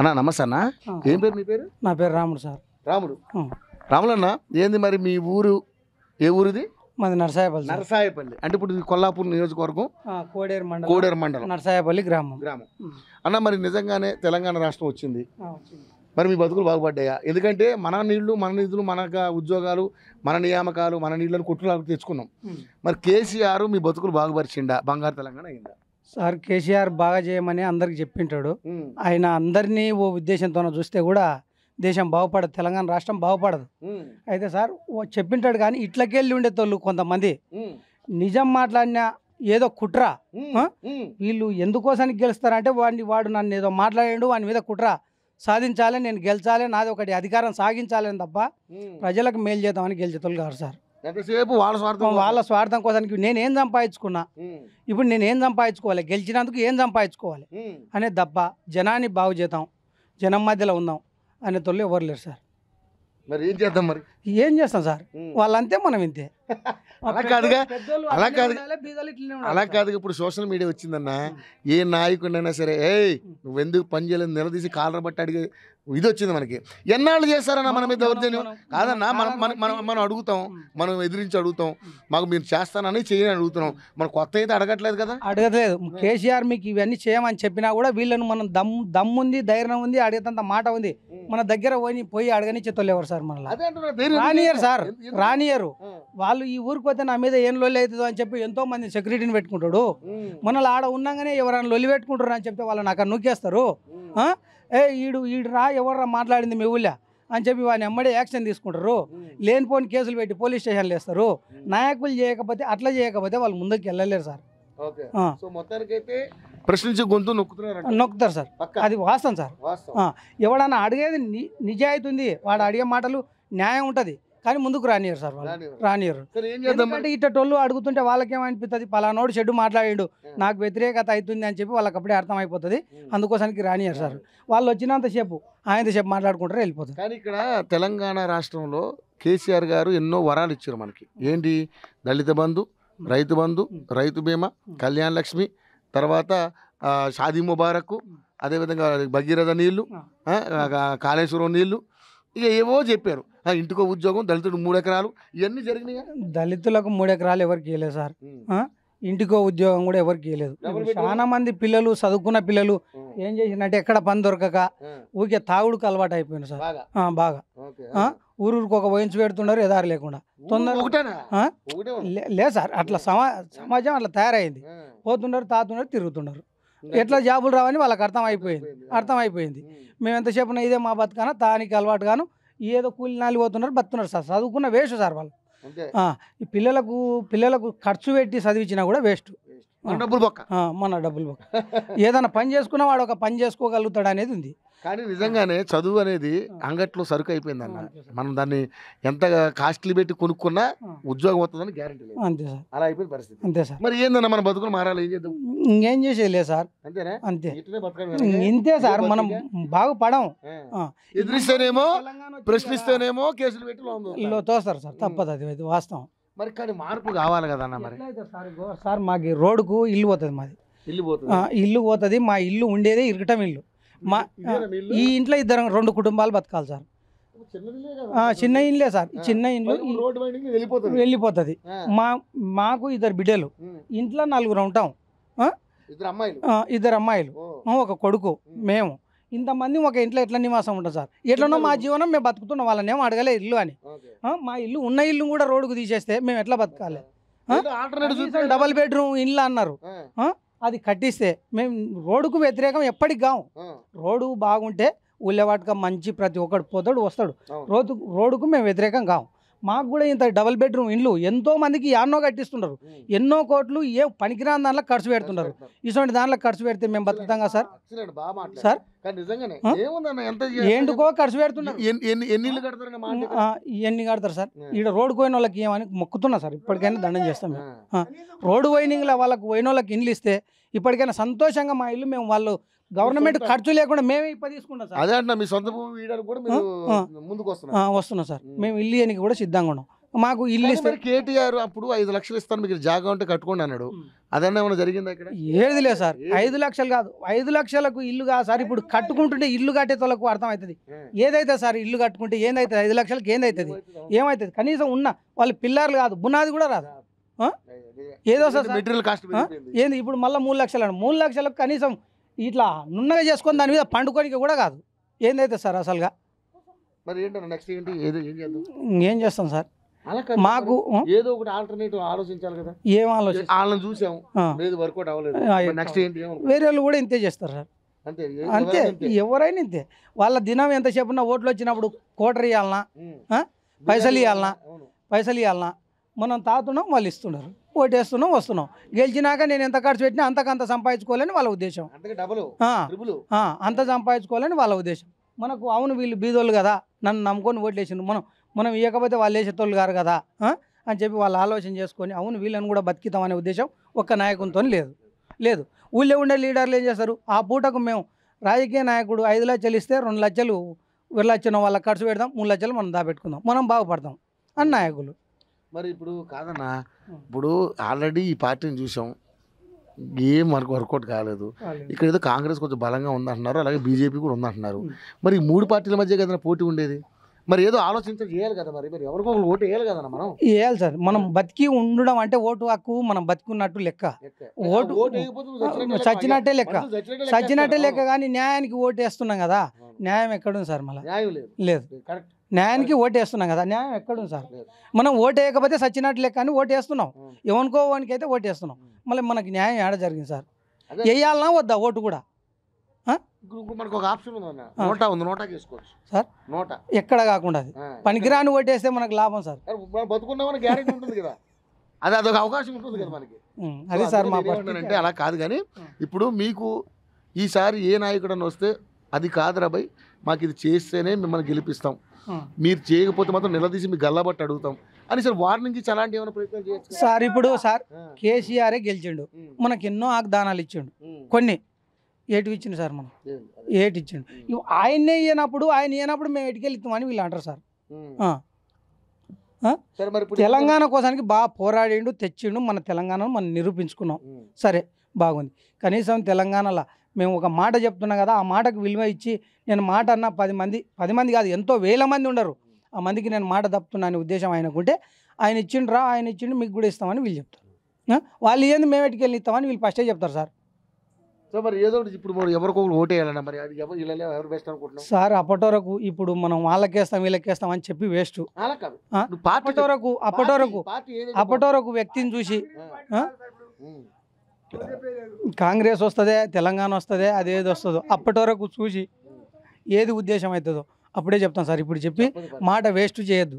అన్నా నమస్తే అన్న ఏం పేరు మీ పేరు నా పేరు రాముడు సార్ రాముడు రాములు అన్న ఏంది మరి మీ ఊరు ఏ ఊరిది మాది నరసాయపల్లి నరసాయపల్లి అంటే ఇప్పుడు ఇది కొల్లాపూర్ నియోజకవర్గం కోడేరు మండలం కోడేరు మండలం నరసాయపల్లి గ్రామం గ్రామం అన్న మరి నిజంగానే తెలంగాణ రాష్ట్రం వచ్చింది మరి మీ బతుకులు బాగుపడ్డాయా ఎందుకంటే మన నీళ్లు మన నిధులు మన ఉద్యోగాలు మన నియామకాలు మన నీళ్ళను కొట్టులాగా తెచ్చుకున్నాం మరి కేసీఆర్ మీ బతుకులు బాగుపరిచిండా బంగారు తెలంగాణ అయిందా సార్ కేసీఆర్ బాగా చేయమని అందరికి చెప్పింటాడు ఆయన అందరినీ ఓ ఉద్దేశంతో చూస్తే కూడా దేశం బాగుపడదు తెలంగాణ రాష్ట్రం బాగుపడదు అయితే సార్ ఓ చెప్పింటాడు కానీ ఇట్లకెళ్ళి ఉండేటోళ్ళు కొంతమంది నిజం మాట్లాడిన ఏదో కుట్ర వీళ్ళు ఎందుకోసానికి గెలుస్తారంటే వాడిని వాడు నన్ను ఏదో మాట్లాడాడు వాని మీద కుట్ర సాధించాలి నేను గెలిచాలి నాది ఒకటి అధికారం సాగించాలని తప్ప ప్రజలకు మేలు చేద్దామని గెలిచేతలు కాదు సార్ ఎంతసేపు వాళ్ళ స్వార్థం వాళ్ళ స్వార్థం కోసం నేనేం సంపాదించుకున్నా ఇప్పుడు నేనేం సంపాదించుకోవాలి గెలిచినందుకు ఏం సంపాదించుకోవాలి అనే దప్ప జనాన్ని బాగు చేద్దాం జనం మధ్యలో ఉందాం అనే తొలి ఎవరు లేరు సార్ మరి ఏం చేద్దాం మరి ఏం చేస్తాం సార్ వాళ్ళంతే మనం ఇంతే అలా కాదుగా అలా కాదు అలా కాదు ఇప్పుడు సోషల్ మీడియా వచ్చిందన్నా ఏ అయినా సరే ఏయ్ నువ్వెందుకు పని చేయలేదు నిలదీసి కాలర బట్టి అడిగే ఇది వచ్చింది మనకి ఎన్నాళ్ళు చేస్తారన్నా మన మీద దౌర్జన్యం కాదన్నా మనం మనం మనం అడుగుతాం మనం ఎదిరించి అడుగుతాం మాకు మీరు చేస్తానని చేయని అడుగుతున్నాం మన కొత్త అయితే అడగట్లేదు కదా అడగట్లేదు కేసీఆర్ మీకు ఇవన్నీ చేయమని చెప్పినా కూడా వీళ్ళని మనం దమ్ దమ్ముంది ధైర్యం ఉంది అడిగేంత మాట ఉంది మన దగ్గర పోయి పోయి లేవరు సార్ మనల్ని రానియరు సార్ రానియరు వాళ్ళు ఈ ఊరికి పోతే నా మీద ఏం లొల్లి అవుతుందో అని చెప్పి ఎంతో మంది సెక్యూరిటీని పెట్టుకుంటాడు మనల్ని ఆడ ఉన్నాగానే ఎవరైనా లొల్లి పెట్టుకుంటారు అని చెప్తే వాళ్ళు నాకు నూకేస్తారు ఏ ఈడు ఈడు రా ఎవర్రా మాట్లాడింది మీ ఊళ్ళ అని చెప్పి వాడిని ఎమ్మడే యాక్షన్ తీసుకుంటారు లేనిపోని కేసులు పెట్టి పోలీస్ స్టేషన్లు వేస్తారు నాయకులు చేయకపోతే అట్లా చేయకపోతే వాళ్ళు ముందుకు వెళ్ళలేరు సార్ ప్రశ్నించి గొంతు నొక్కుతున్నారు నొక్కుతారు సార్ అది వాస్తవం సార్ ఎవడన్నా అడిగేది నిజాయితీ ఉంది వాడు అడిగే మాటలు న్యాయం ఉంటుంది కానీ ముందుకు రానియరు సార్ వాళ్ళు రానియరు ఎందుకంటే టోళ్ళు అడుగుతుంటే వాళ్ళకేమనిపిస్తుంది పలానోడు చెడ్డు మాట్లాడాడు నాకు వ్యతిరేకత అవుతుంది అని చెప్పి వాళ్ళకి అప్పుడే అర్థమైపోతుంది అందుకోసానికి రానియరు సార్ వాళ్ళు వచ్చినంతసేపు ఆయన ఆయనసేపు మాట్లాడుకుంటారు వెళ్ళిపోతుంది కానీ ఇక్కడ తెలంగాణ రాష్ట్రంలో కేసీఆర్ గారు ఎన్నో వరాలు ఇచ్చారు మనకి ఏంటి దళిత బంధు రైతు బంధు రైతు బీమా కళ్యాణ లక్ష్మి తర్వాత షాదీ ముబారక్ అదేవిధంగా భగీరథ నీళ్లు కాళేశ్వరం నీళ్లు ఇక ఏవో చెప్పారు ఇంటికో ఉద్యోగం దళితుడు మూడు ఎకరాలు ఇవన్నీ జరిగినాయి దళితులకు మూడు ఎకరాలు ఎవరికి వేయలేదు సార్ ఇంటికో ఉద్యోగం కూడా ఎవరికి వేయలేదు చాలా మంది పిల్లలు చదువుకున్న పిల్లలు ఏం చేసినట్టే ఎక్కడ పని దొరకక ఊరికే తాగుడుకు అలవాటు అయిపోయింది సార్ బాగా ఊరికి ఒక వహించి పెడుతున్నారు ఎదారు లేకుండా తొందర లే సార్ అట్లా సమా సమాజం అట్లా తయారైంది పోతున్నారు తాతున్నారు తిరుగుతున్నారు ఎట్లా జాబులు రావని వాళ్ళకి అర్థం అయిపోయింది అర్థం అయిపోయింది మేము ఎంతసేపు ఇదే మా బతుకన తానికి అలవాటు గాను ఏదో కూలి నాలి పోతున్నారు బతున్నారు సార్ చదువుకున్న వేస్ట్ సార్ వాళ్ళు ఈ పిల్లలకు పిల్లలకు ఖర్చు పెట్టి చదివించినా కూడా వేస్ట్ డబ్బులు బొక్క మన డబ్బులు బొక్క ఏదైనా పని చేసుకున్నా వాడు ఒక పని చేసుకోగలుగుతాడు అనేది ఉంది కానీ నిజంగానే చదువు అనేది అంగట్లో సరుకు అయిపోయింది అన్న మనం దాన్ని ఎంత కాస్ట్లీ పెట్టి కొనుక్కున్నా ఉద్యోగం అవుతుందని గ్యారంటీ లేదు అంతే సార్ అలా అయిపోయిన పరిస్థితి అంతే సార్ మరి ఏందన్న మన బతుకులు మారాలి ఏం చేద్దాం ఇంకేం చేసేయలే సార్ అంతేనా అంతే ఇంతే సార్ మనం బాగుపడం ఎదురిస్తేనేమో ప్రశ్నిస్తేనేమో కేసులు పెట్టి తోస్తారు సార్ తప్పదు అది వాస్తవం మరి కానీ మార్పు కావాలి కదన్న మరి సార్ మాకు రోడ్డుకు ఇల్లు పోతుంది మాది ఇల్లు పోతుంది ఇల్లు పోతుంది మా ఇల్లు ఉండేదే ఇరగటం ఇల్లు మా ఈ ఇంట్లో ఇద్దరం రెండు కుటుంబాలు బతకాలి సార్ చిన్న ఇంట్లే సార్ చిన్న ఇండ్లు వెళ్ళిపోతుంది మా మాకు ఇద్దరు బిడ్డలు ఇంట్లో నలుగురు ఉంటాం ఇద్దరు అమ్మాయిలు ఒక కొడుకు మేము ఇంతమంది ఒక ఇంట్లో ఎట్లా నివాసం ఉంటుంది సార్ ఎట్లనో మా జీవనం మేము బతుకుతున్నాం వాళ్ళని ఏమో అడగలే ఇల్లు అని మా ఇల్లు ఉన్న ఇల్లు కూడా రోడ్డుకు తీసేస్తే మేము ఎట్లా బతకాలి డబల్ బెడ్రూమ్ ఇల్లు అన్నారు అది కట్టిస్తే మేము రోడ్డుకు వ్యతిరేకం ఎప్పటికి కావు రోడ్డు బాగుంటే ఉల్లేవాటుగా మంచి ప్రతి ఒక్కడు పోతాడు వస్తాడు రోడ్డు రోడ్డుకు మేము వ్యతిరేకం కావు మాకు కూడా ఇంత డబుల్ బెడ్రూమ్ ఇండ్లు ఎంతో మందికి ఎన్నో కట్టిస్తున్నారు ఎన్నో కోట్లు ఏ పనికిరాని దాంట్లో ఖర్చు పెడుతున్నారు ఇటువంటి దాంట్లో ఖర్చు పెడితే మేము బతుకుతాం సార్ సార్ ఏంటికో ఖర్చు పెడుతున్నారు ఎన్ని కడతారు సార్ ఇక్కడ రోడ్డు పోయిన వాళ్ళకి ఏమని మొక్కుతున్నా సార్ ఇప్పటికైనా దండం చేస్తాం రోడ్డు పోయినీళ్ళ వాళ్ళకి పోయిన వాళ్ళకి ఇండ్లు ఇస్తే ఇప్పటికైనా సంతోషంగా మా ఇల్లు మేము వాళ్ళు గవర్నమెంట్ ఖర్చు లేకుండా మేమే ఇప్పుడు తీసుకుంటాం సార్ అదే అంటున్నా మీ సొంత భూమి కూడా ముందుకు వస్తున్నాం సార్ మేము ఇల్లు అని కూడా సిద్ధంగా ఉన్నాం మాకు ఇల్లు ఇస్తారు కేటీఆర్ అప్పుడు ఐదు లక్షలు ఇస్తాను మీకు జాగా ఉంటే కట్టుకోండి అన్నాడు అదన్నా ఏమైనా జరిగింది ఇక్కడ ఏది లేదు సార్ ఐదు లక్షలు కాదు ఐదు లక్షలకు ఇల్లు కాదు సార్ ఇప్పుడు కట్టుకుంటుంటే ఇల్లు కట్టే తొలకు అర్థమవుతుంది ఏదైతే సార్ ఇల్లు కట్టుకుంటే ఏందైతుంది ఐదు లక్షలకు ఏందైతుంది ఏమవుతుంది కనీసం ఉన్న వాళ్ళు పిల్లర్లు కాదు బునాది కూడా రాదు ఏదో సార్ మెటీరియల్ కాస్ట్ ఏంది ఇప్పుడు మళ్ళీ మూడు లక్షలు మూడు లక్షలకు కనీసం ఇట్లా నున్నగా చేసుకొని దాని మీద పండుకోనికి కూడా కాదు ఏందైతే సార్ అసలుగా మరి ఏంటన్నా నెక్స్ట్ ఏంటి ఏదో ఏం చేద్దాం చేస్తాం సార్ మాకు ఏదో ఒకటి ఆల్టర్నేటివ్ ఆలోచించాలి కదా ఏం ఆలోచన వాళ్ళని చూసాం లేదు వర్కౌట్ అవ్వలేదు నెక్స్ట్ ఏంటి వేరే వాళ్ళు కూడా ఇంతే చేస్తారు సార్ అంతే అంతే ఎవరైనా ఇంతే వాళ్ళ దినం ఎంతసేపు ఓట్లు వచ్చినప్పుడు కోటర్ ఇవ్వాలన్నా పైసలు ఇవ్వాలన్నా పైసలు ఇవ్వాలన్నా మనం తాతున్నాం వాళ్ళు ఇస్తున్నారు ఓటేస్తున్నాం వస్తున్నాం గెలిచినాక నేను ఎంత ఖర్చు పెట్టినా అంతకంత సంపాదించుకోవాలని వాళ్ళ ఉద్దేశం అంత సంపాదించుకోవాలని వాళ్ళ ఉద్దేశం మనకు అవును వీళ్ళు బీదోళ్ళు కదా నన్ను నమ్ముకొని ఓట్లేసిండు మనం మనం ఇవ్వకపోతే వాళ్ళు వేసే తోళ్ళు గారు కదా అని చెప్పి వాళ్ళు ఆలోచన చేసుకొని అవును వీళ్ళని కూడా బతికితాం అనే ఉద్దేశం ఒక్క నాయకునితో లేదు లేదు ఊళ్ళో ఉండే లీడర్లు ఏం చేస్తారు ఆ పూటకు మేము రాజకీయ నాయకుడు ఐదు లక్షలు ఇస్తే రెండు లక్షలు వచ్చిన వాళ్ళకి ఖర్చు పెడదాం మూడు లక్షలు మనం దాపెట్టుకుందాం మనం బాగుపడతాం అని నాయకులు మరి ఇప్పుడు కాదన్న ఇప్పుడు ఆల్రెడీ ఈ పార్టీని చూసాం ఏం మనకు వర్కౌట్ కాలేదు ఇక్కడ ఏదో కాంగ్రెస్ కొంచెం బలంగా ఉందంటున్నారు అలాగే బీజేపీ కూడా ఉందంటున్నారు మరి ఈ మూడు పార్టీల మధ్య కదా పోటీ ఉండేది మరి ఏదో ఆలోచించాలి చేయాలి కదా మరి మరి ఎవరికో ఒకరు ఓటు వేయాలి కదా మనం వేయాలి సార్ మనం బతికి ఉండడం అంటే ఓటు హక్కు మనం బతికున్నట్టు లెక్క ఓటు చచ్చినట్టే లెక్క చచ్చినట్టే లెక్క కానీ న్యాయానికి ఓటు వేస్తున్నాం కదా న్యాయం ఎక్కడుంది సార్ మళ్ళీ లేదు లేదు కరెక్ట్ న్యాయానికి ఓటు వేస్తున్నాం కదా న్యాయం ఎక్కడుంది సార్ మనం ఓటు వేయకపోతే సచ్చినట్టు లెక్క అని ఓటు వేస్తున్నాం ఏమనుకోవడానికి వానికి అయితే ఓటు వేస్తున్నాం మళ్ళీ మనకి న్యాయం ఏడ జరిగింది సార్ వేయాలన్నా వద్దా ఓటు కూడా సార్ ఎక్కడ కాకుండా పనికిరాని ఓటేస్తే మనకు లాభం సార్ అది అదొక అవకాశం ఉంటుంది కదా మనకి అదే సార్ మా అంటే అలా కాదు కానీ ఇప్పుడు మీకు ఈసారి ఏ నాయకుడని వస్తే అది కాదురా మాకు ఇది చేస్తేనే మిమ్మల్ని గెలిపిస్తాం మీరు చేయకపోతే మాత్రం నిలదీసి మీకు గల్లబట్టి అడుగుతాం అని సార్ వారి నుంచి అలాంటి ఏమైనా ప్రయత్నం చేయొచ్చు సార్ ఇప్పుడు సార్ కేసీఆరే గెలిచిండు మనకి ఎన్నో ఆగ్దానాలు ఇచ్చిండు కొన్ని ఏటు ఇచ్చిండు సార్ మనం ఏటు ఇచ్చిండు ఆయన్నే ఇయ్యనప్పుడు ఆయన ఇయ్యనప్పుడు మేము ఎటుకెళ్తామని వీళ్ళు అంటారు సార్ తెలంగాణ కోసానికి బాగా పోరాడిండు తెచ్చిండు మన తెలంగాణను మనం నిరూపించుకున్నాం సరే బాగుంది కనీసం తెలంగాణలో మేము ఒక మాట చెప్తున్నాం కదా ఆ మాటకు విలువ ఇచ్చి నేను మాట అన్న పది మంది పది మంది కాదు ఎంతో వేల మంది ఉండరు ఆ మందికి నేను మాట అనే ఉద్దేశం ఆయనకుంటే ఆయన ఇచ్చిండు రా ఆయన ఇచ్చిండు మీకు కూడా ఇస్తామని వీళ్ళు చెప్తారు వాళ్ళు ఏంది మేము వెళ్ళి ఇస్తామని వీళ్ళు ఫస్టే చెప్తారు సార్ సో మరి ఏదో ఇప్పుడు ఓటు వేయాలన్నా మరి ఎవరు అనుకుంటున్నాం సార్ అప్పటి వరకు ఇప్పుడు మనం వాళ్ళకేస్తాం వీళ్ళకేస్తాం అని చెప్పి వేస్ట్ అప్పటి వరకు అప్పటి వరకు అప్పటి వరకు వ్యక్తిని చూసి కాంగ్రెస్ వస్తుందే తెలంగాణ వస్తుందే అది ఏది వస్తుందో అప్పటి వరకు చూసి ఏది ఉద్దేశం అవుతుందో అప్పుడే చెప్తాం సార్ ఇప్పుడు చెప్పి మాట వేస్ట్ చేయొద్దు